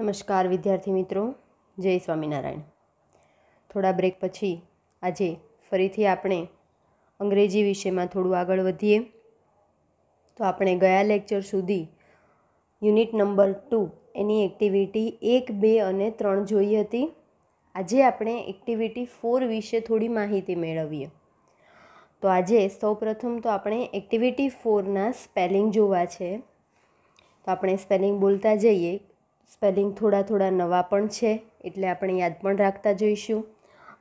નમસ્કાર વિદ્યાર્થી મિત્રો જય સ્વામિનારાયણ થોડા બ્રેક પછી આજે ફરીથી આપણે અંગ્રેજી વિષયમાં થોડું આગળ વધીએ તો આપણે ગયા લેક્ચર સુધી યુનિટ નંબર ટુ એની એક્ટિવિટી એક બે અને ત્રણ જોઈ હતી આજે આપણે એક્ટિવિટી ફોર વિશે થોડી માહિતી મેળવીએ તો આજે સૌપ્રથમ તો આપણે એક્ટિવિટી ફોરના સ્પેલિંગ જોવા છે તો આપણે સ્પેલિંગ બોલતા જઈએ સ્પેલિંગ થોડા થોડા નવા પણ છે એટલે આપણે યાદ પણ રાખતા જઈશું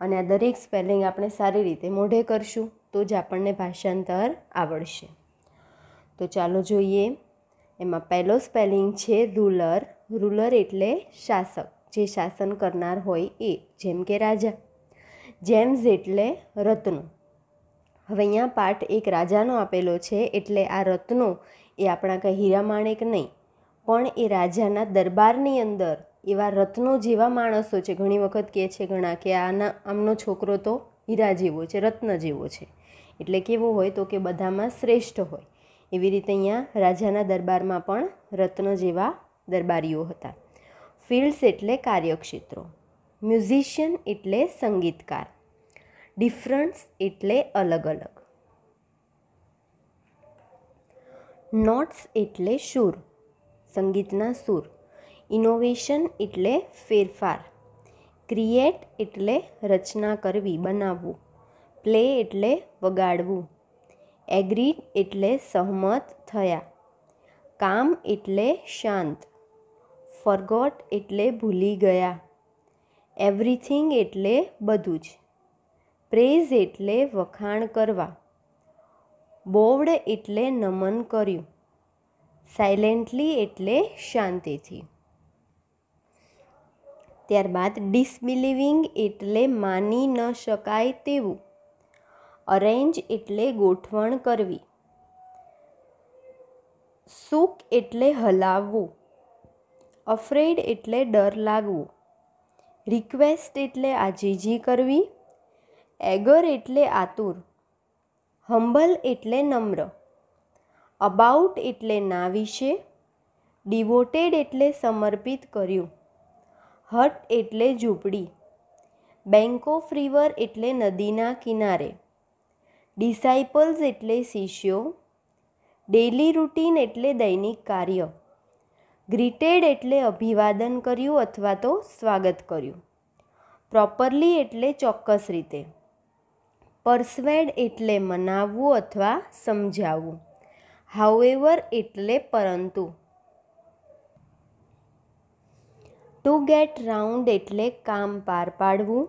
અને આ દરેક સ્પેલિંગ આપણે સારી રીતે મોઢે કરશું તો જ આપણને ભાષાંતર આવડશે તો ચાલો જોઈએ એમાં પહેલો સ્પેલિંગ છે રૂલર રૂલર એટલે શાસક જે શાસન કરનાર હોય એ જેમ કે રાજા જેમ્સ એટલે રત્નો હવે અહીંયા પાઠ એક રાજાનો આપેલો છે એટલે આ રત્નો એ આપણા કંઈ હીરા માણેક નહીં પણ એ રાજાના દરબારની અંદર એવા રત્નો જેવા માણસો છે ઘણી વખત કહે છે ઘણા કે આના આમનો છોકરો તો હીરા જેવો છે રત્ન જેવો છે એટલે કેવો હોય તો કે બધામાં શ્રેષ્ઠ હોય એવી રીતે અહીંયા રાજાના દરબારમાં પણ રત્ન જેવા દરબારીઓ હતા ફિલ્ડ્સ એટલે કાર્યક્ષેત્રો મ્યુઝિશિયન એટલે સંગીતકાર ડિફરન્સ એટલે અલગ અલગ નોટ્સ એટલે સૂર સંગીતના સૂર ઇનોવેશન એટલે ફેરફાર ક્રિએટ એટલે રચના કરવી બનાવવું પ્લે એટલે વગાડવું એગ્રીડ એટલે સહમત થયા કામ એટલે શાંત ફરગોટ એટલે ભૂલી ગયા એવરીથિંગ એટલે બધું જ પ્રેઝ એટલે વખાણ કરવા બોવડ એટલે નમન કર્યું સાયલેન્ટલી એટલે શાંતિથી ત્યારબાદ ડિસબિલિવિંગ એટલે માની ન શકાય તેવું અરેન્જ એટલે ગોઠવણ કરવી સુખ એટલે હલાવવું અફ્રેડ એટલે ડર લાગવો રિક્વેસ્ટ એટલે આજીજી કરવી એગર એટલે આતુર હંબલ એટલે નમ્ર અબાઉટ એટલે ના વિશે ડિવોટેડ એટલે સમર્પિત કર્યું હટ એટલે ઝૂંપડી બેંક ઓફ રિવર એટલે નદીના કિનારે ડિસાઇપલ્સ એટલે શિષ્યો ડેઇલી રૂટીન એટલે દૈનિક કાર્ય ગ્રીટેડ એટલે અભિવાદન કર્યું અથવા તો સ્વાગત કર્યું પ્રોપરલી એટલે ચોક્કસ રીતે પરસ્વેડ એટલે મનાવવું અથવા સમજાવવું હાઉએવર એટલે પરંતુ ટુ ગેટ રાઉન્ડ એટલે કામ પાર પાડવું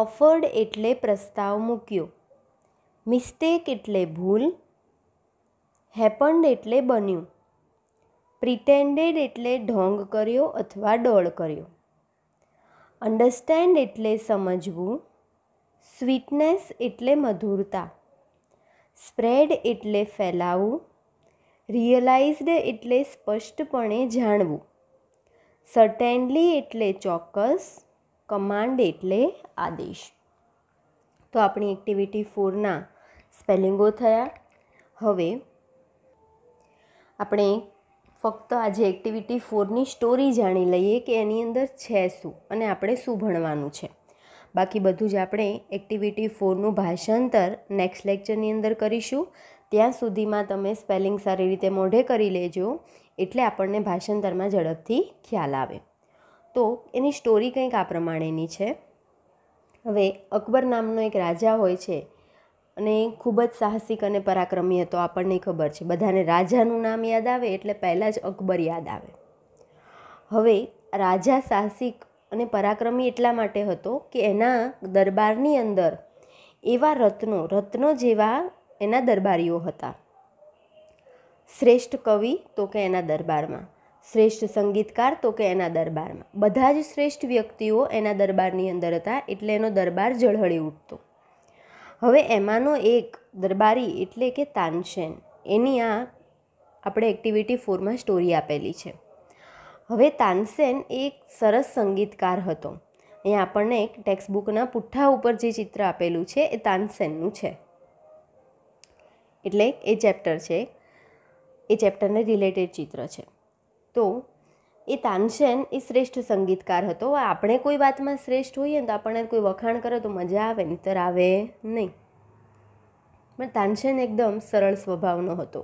ઓફર્ડ એટલે પ્રસ્તાવ મૂક્યો મિસ્ટેક એટલે ભૂલ હેપન્ડ એટલે બન્યું પ્રિટેન્ડેડ એટલે ઢોંગ કર્યો અથવા ડોળ કર્યો અન્ડરસ્ટેન્ડ એટલે સમજવું સ્વીટનેસ એટલે મધુરતા સ્પ્રેડ એટલે ફેલાવવું રિયલાઇઝડ એટલે સ્પષ્ટપણે જાણવું સર્ટેનલી એટલે ચોક્કસ કમાન્ડ એટલે આદેશ તો આપણી એક્ટિવિટી ફોરના સ્પેલિંગો થયા હવે આપણે ફક્ત આજે એક્ટિવિટી ફોરની સ્ટોરી જાણી લઈએ કે એની અંદર છે શું અને આપણે શું ભણવાનું છે બાકી બધું જ આપણે એક્ટિવિટી ફોરનું ભાષાંતર નેક્સ્ટ લેક્ચરની અંદર કરીશું ત્યાં સુધીમાં તમે સ્પેલિંગ સારી રીતે મોઢે કરી લેજો એટલે આપણને ભાષાંતરમાં ઝડપથી ખ્યાલ આવે તો એની સ્ટોરી કંઈક આ પ્રમાણેની છે હવે અકબર નામનો એક રાજા હોય છે અને ખૂબ જ સાહસિક અને પરાક્રમી હતો આપણને ખબર છે બધાને રાજાનું નામ યાદ આવે એટલે પહેલાં જ અકબર યાદ આવે હવે રાજા સાહસિક અને પરાક્રમી એટલા માટે હતો કે એના દરબારની અંદર એવા રત્નો રત્નો જેવા એના દરબારીઓ હતા શ્રેષ્ઠ કવિ તો કે એના દરબારમાં શ્રેષ્ઠ સંગીતકાર તો કે એના દરબારમાં બધા જ શ્રેષ્ઠ વ્યક્તિઓ એના દરબારની અંદર હતા એટલે એનો દરબાર ઝળહળી ઉઠતો હવે એમાંનો એક દરબારી એટલે કે તાનસેન એની આ આપણે એક્ટિવિટી ફોરમાં સ્ટોરી આપેલી છે હવે તાનસેન એક સરસ સંગીતકાર હતો અહીંયા આપણને એક ટેક્સ્ટબુકના પુઠ્ઠા ઉપર જે ચિત્ર આપેલું છે એ તાનસેનનું છે એટલે એ ચેપ્ટર છે એ ચેપ્ટરને રિલેટેડ ચિત્ર છે તો એ તાનસેન એ શ્રેષ્ઠ સંગીતકાર હતો આપણે કોઈ વાતમાં શ્રેષ્ઠ હોઈએ ને તો આપણને કોઈ વખાણ કરો તો મજા આવે નહીતર આવે નહીં પણ તાનસેન એકદમ સરળ સ્વભાવનો હતો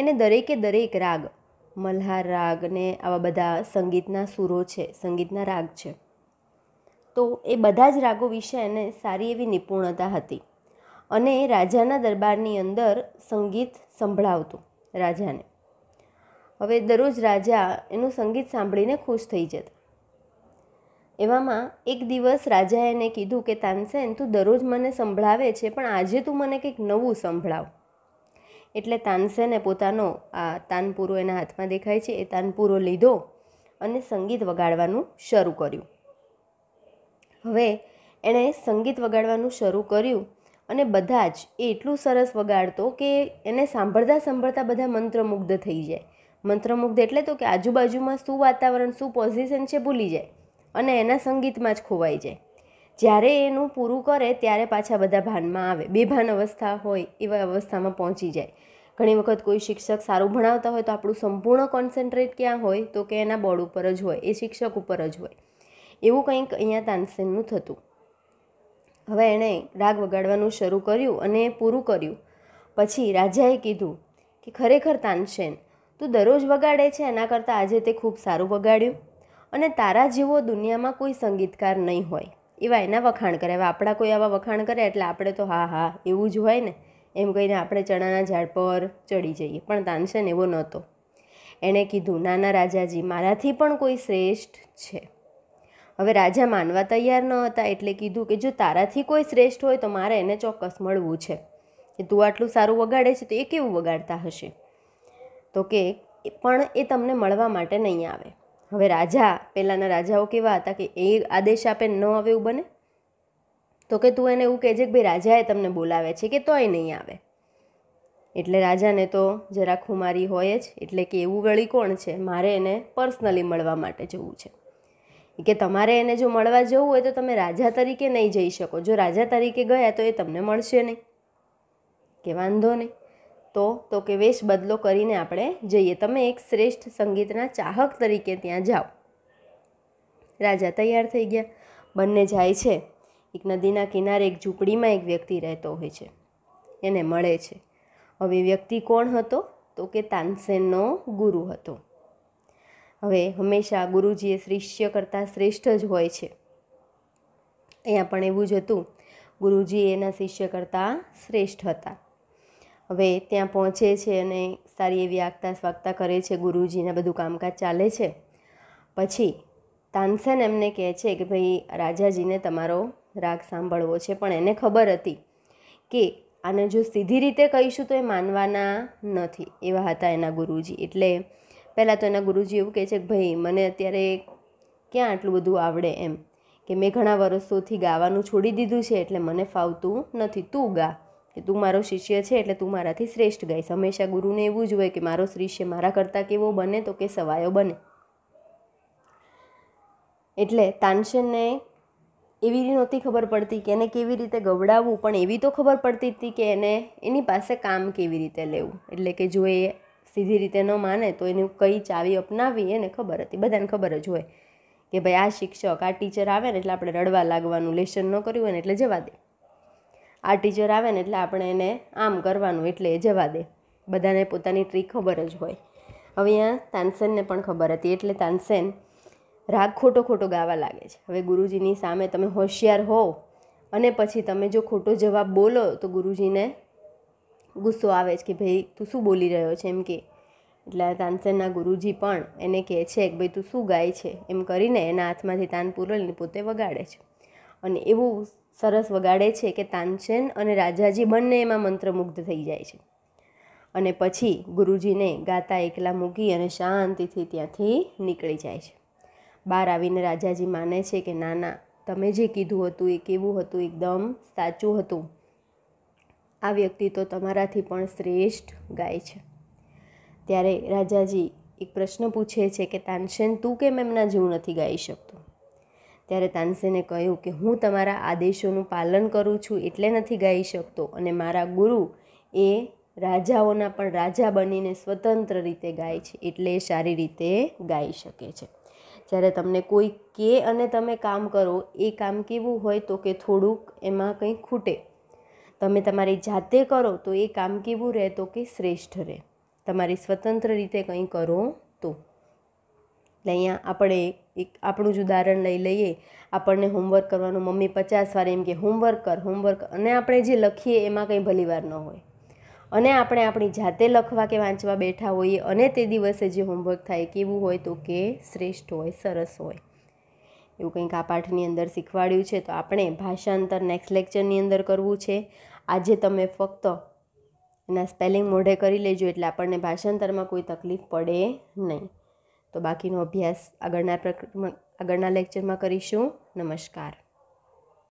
એને દરેકે દરેક રાગ મલ્હાર રાગ ને આવા બધા સંગીતના સૂરો છે સંગીતના રાગ છે તો એ બધા જ રાગો વિશે એને સારી એવી નિપુણતા હતી અને રાજાના દરબારની અંદર સંગીત સંભળાવતું રાજાને હવે દરરોજ રાજા એનું સંગીત સાંભળીને ખુશ થઈ જતા એવામાં એક દિવસ રાજાએ એને કીધું કે તાનસેન તું દરરોજ મને સંભળાવે છે પણ આજે તું મને કંઈક નવું સંભળાવ એટલે તાનસેને પોતાનો આ તાનપુરો એના હાથમાં દેખાય છે એ તાનપુરો લીધો અને સંગીત વગાડવાનું શરૂ કર્યું હવે એણે સંગીત વગાડવાનું શરૂ કર્યું અને બધા જ એ એટલું સરસ વગાડતો કે એને સાંભળતા સાંભળતા બધા મંત્રમુગ્ધ થઈ જાય મંત્રમુગ્ધ એટલે તો કે આજુબાજુમાં શું વાતાવરણ શું પોઝિશન છે ભૂલી જાય અને એના સંગીતમાં જ ખોવાઈ જાય જ્યારે એનું પૂરું કરે ત્યારે પાછા બધા ભાનમાં આવે બેભાન અવસ્થા હોય એવા અવસ્થામાં પહોંચી જાય ઘણી વખત કોઈ શિક્ષક સારું ભણાવતા હોય તો આપણું સંપૂર્ણ કોન્સન્ટ્રેટ ક્યાં હોય તો કે એના બોર્ડ ઉપર જ હોય એ શિક્ષક ઉપર જ હોય એવું કંઈક અહીંયા તાનસેનનું થતું હવે એણે રાગ વગાડવાનું શરૂ કર્યું અને પૂરું કર્યું પછી રાજાએ કીધું કે ખરેખર તાનસેન તું દરરોજ વગાડે છે એના કરતાં આજે તે ખૂબ સારું વગાડ્યું અને તારા જેવો દુનિયામાં કોઈ સંગીતકાર નહીં હોય એવા એના વખાણ કરે હવે આપણા કોઈ આવા વખાણ કરે એટલે આપણે તો હા હા એવું જ હોય ને એમ કહીને આપણે ચણાના ઝાડ પર ચડી જઈએ પણ તાનસેન એવો નહોતો એણે કીધું નાના રાજાજી મારાથી પણ કોઈ શ્રેષ્ઠ છે હવે રાજા માનવા તૈયાર ન હતા એટલે કીધું કે જો તારાથી કોઈ શ્રેષ્ઠ હોય તો મારે એને ચોક્કસ મળવું છે કે તું આટલું સારું વગાડે છે તો એ કેવું વગાડતા હશે તો કે પણ એ તમને મળવા માટે નહીં આવે હવે રાજા પહેલાંના રાજાઓ કેવા હતા કે એ આદેશ આપે ન આવે એવું બને તો કે તું એને એવું કહેજે કે ભાઈ રાજાએ તમને બોલાવે છે કે તોય નહીં આવે એટલે રાજાને તો જરા ખુમારી હોય જ એટલે કે એવું ગળી કોણ છે મારે એને પર્સનલી મળવા માટે જવું છે કે તમારે એને જો મળવા જવું હોય તો તમે રાજા તરીકે નહીં જઈ શકો જો રાજા તરીકે ગયા તો એ તમને મળશે નહીં કે વાંધો નહીં તો તો કે વેશ બદલો કરીને આપણે જઈએ તમે એક શ્રેષ્ઠ સંગીતના ચાહક તરીકે ત્યાં જાઓ રાજા તૈયાર થઈ ગયા બંને જાય છે એક નદીના કિનારે એક ઝૂંપડીમાં એક વ્યક્તિ રહેતો હોય છે એને મળે છે હવે વ્યક્તિ કોણ હતો તો કે તાનસેનનો ગુરુ હતો હવે હંમેશા ગુરુજીએ શિષ્ય કરતાં શ્રેષ્ઠ જ હોય છે અહીંયા પણ એવું જ હતું ગુરુજી એના શિષ્ય કરતાં શ્રેષ્ઠ હતા હવે ત્યાં પહોંચે છે અને સારી એવી આગતા સ્વાગતા કરે છે ગુરુજીને બધું કામકાજ ચાલે છે પછી તાનસેન એમને કહે છે કે ભાઈ રાજાજીને તમારો રાગ સાંભળવો છે પણ એને ખબર હતી કે આને જો સીધી રીતે કહીશું તો એ માનવાના નથી એવા હતા એના ગુરુજી એટલે પહેલાં તો એના ગુરુજી એવું કહે છે કે ભાઈ મને અત્યારે ક્યાં આટલું બધું આવડે એમ કે મેં ઘણા વર્ષોથી ગાવાનું છોડી દીધું છે એટલે મને ફાવતું નથી તું ગા કે તું મારો શિષ્ય છે એટલે તું મારાથી શ્રેષ્ઠ ગાઈશ હંમેશા ગુરુને એવું જ હોય કે મારો શિષ્ય મારા કરતાં કેવો બને તો કે સવાયો બને એટલે તાનસેનને એવી નહોતી ખબર પડતી કે એને કેવી રીતે ગવડાવવું પણ એવી તો ખબર પડતી હતી કે એને એની પાસે કામ કેવી રીતે લેવું એટલે કે જો એ સીધી રીતે ન માને તો એનું કઈ ચાવી અપનાવી એને ખબર હતી બધાને ખબર જ હોય કે ભાઈ આ શિક્ષક આ ટીચર આવે ને એટલે આપણે રડવા લાગવાનું લેશન ન કર્યું હોય ને એટલે જવા દે આ ટીચર આવે ને એટલે આપણે એને આમ કરવાનું એટલે એ જવા દે બધાને પોતાની ટ્રીક ખબર જ હોય હવે અહીંયા તાનસેનને પણ ખબર હતી એટલે તાનસેન રાગ ખોટો ખોટો ગાવા લાગે છે હવે ગુરુજીની સામે તમે હોશિયાર હો અને પછી તમે જો ખોટો જવાબ બોલો તો ગુરુજીને ગુસ્સો આવે છે કે ભાઈ તું શું બોલી રહ્યો છે એમ કે એટલે તાનસેનના ગુરુજી પણ એને કહે છે કે ભાઈ તું શું ગાય છે એમ કરીને એના હાથમાંથી તાનપુરલને પોતે વગાડે છે અને એવું સરસ વગાડે છે કે તાનસેન અને રાજાજી બંને એમાં મંત્રમુગ્ધ થઈ જાય છે અને પછી ગુરુજીને ગાતા એકલા મૂકી અને શાંતિથી ત્યાંથી નીકળી જાય છે બહાર આવીને રાજાજી માને છે કે ના ના તમે જે કીધું હતું એ કેવું હતું એકદમ સાચું હતું આ વ્યક્તિ તો તમારાથી પણ શ્રેષ્ઠ ગાય છે ત્યારે રાજાજી એક પ્રશ્ન પૂછે છે કે તાનસેન તું કેમ એમના જેવું નથી ગાઈ શકતું ત્યારે તાનસેને કહ્યું કે હું તમારા આદેશોનું પાલન કરું છું એટલે નથી ગાઈ શકતો અને મારા ગુરુ એ રાજાઓના પણ રાજા બનીને સ્વતંત્ર રીતે ગાય છે એટલે એ સારી રીતે ગાઈ શકે છે જ્યારે તમને કોઈ કે અને તમે કામ કરો એ કામ કેવું હોય તો કે થોડુંક એમાં કંઈ ખૂટે તમે તમારી જાતે કરો તો એ કામ કેવું રહે તો કે શ્રેષ્ઠ રહે તમારી સ્વતંત્ર રીતે કંઈ કરો એટલે અહીંયા આપણે એક આપણું જ ઉદાહરણ લઈ લઈએ આપણને હોમવર્ક કરવાનું મમ્મી પચાસ વાર એમ કે હોમવર્ક કર હોમવર્ક અને આપણે જે લખીએ એમાં કંઈ ભલીવાર ન હોય અને આપણે આપણી જાતે લખવા કે વાંચવા બેઠા હોઈએ અને તે દિવસે જે હોમવર્ક થાય કેવું હોય તો કે શ્રેષ્ઠ હોય સરસ હોય એવું કંઈક આ પાઠની અંદર શીખવાડ્યું છે તો આપણે ભાષાંતર નેક્સ્ટ લેક્ચરની અંદર કરવું છે આજે તમે ફક્ત એના સ્પેલિંગ મોઢે કરી લેજો એટલે આપણને ભાષાંતરમાં કોઈ તકલીફ પડે નહીં તો બાકીનો અભ્યાસ આગળના પ્રક આગળના લેક્ચરમાં કરીશું નમસ્કાર